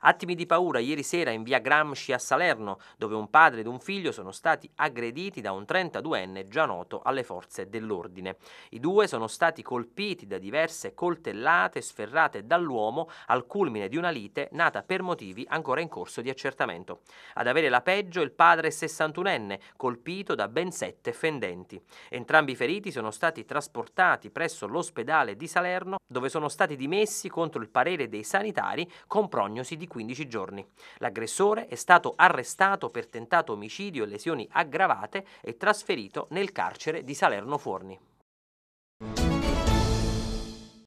Attimi di paura ieri sera in via Gramsci a Salerno, dove un padre ed un figlio sono stati aggrediti da un 32enne già noto alle forze dell'ordine. I due sono stati colpiti da diverse coltellate sferrate dall'uomo al culmine di una lite nata per motivi ancora in corso di accertamento. Ad avere la peggio il padre 61enne, colpito da ben sette fendenti. Entrambi i feriti sono stati trasportati presso l'ospedale di Salerno, dove sono stati dimessi contro il parere dei sanitari con prognosi di 15 giorni. L'aggressore è stato arrestato per tentato omicidio e lesioni aggravate e trasferito nel carcere di Salerno Forni.